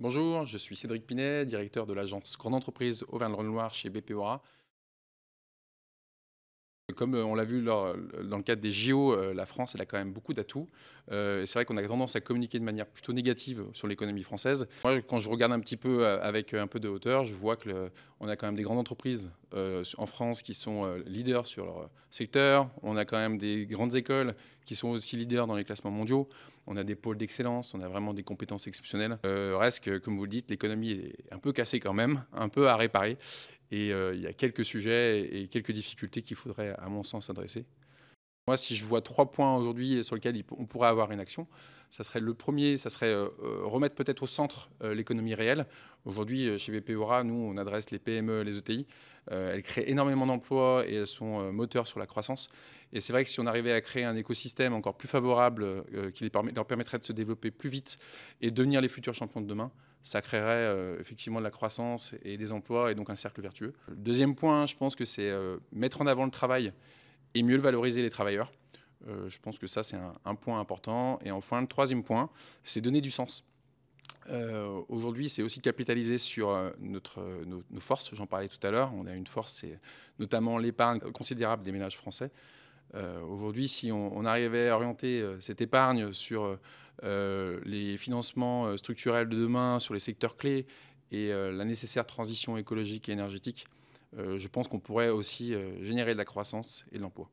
Bonjour, je suis Cédric Pinet, directeur de l'agence Grande Entreprise Auvergne-Rhône-Loire chez BPOA comme euh, on l'a vu euh, dans le cadre des JO, euh, la France, elle a quand même beaucoup d'atouts. c'est vrai qu'on a tendance à communiquer de manière plutôt négative sur l'économie française. Moi, quand je regarde un petit peu avec un peu de hauteur, je vois qu'on a quand même des grandes entreprises en France qui sont leaders sur leur secteur. On a quand même des grandes écoles qui sont aussi leaders dans les classements mondiaux. On a des pôles d'excellence, on a vraiment des compétences exceptionnelles. reste que, comme vous le dites, l'économie est un peu cassée quand même, un peu à réparer. Et euh, il y a quelques sujets et quelques difficultés qu'il faudrait, à mon sens, adresser. Moi, si je vois trois points aujourd'hui sur lesquels on pourrait avoir une action, ça serait le premier, ça serait euh, euh, remettre peut-être au centre euh, l'économie réelle. Aujourd'hui, chez BPORA, nous, on adresse les PME, les ETI. elles créent énormément d'emplois et elles sont moteurs sur la croissance. Et c'est vrai que si on arrivait à créer un écosystème encore plus favorable qui les leur permettrait de se développer plus vite et devenir les futurs champions de demain, ça créerait effectivement de la croissance et des emplois et donc un cercle vertueux. Le deuxième point, je pense que c'est mettre en avant le travail et mieux valoriser les travailleurs. Euh, je pense que ça, c'est un, point important. Et enfin, le troisième point, c'est donner du sens. Euh, aujourd'hui, c'est aussi capitaliser sur euh, notre, nos, forces. J'en parlais tout à l'heure. On a une force, c'est notamment l'épargne considérable des ménages français. Aujourd'hui, si on, arrivait à orienter cette épargne sur les financements structurels de demain, sur les secteurs clés et la nécessaire transition écologique et énergétique, euh, je pense qu'on pourrait aussi euh, générer de la croissance et de l'emploi.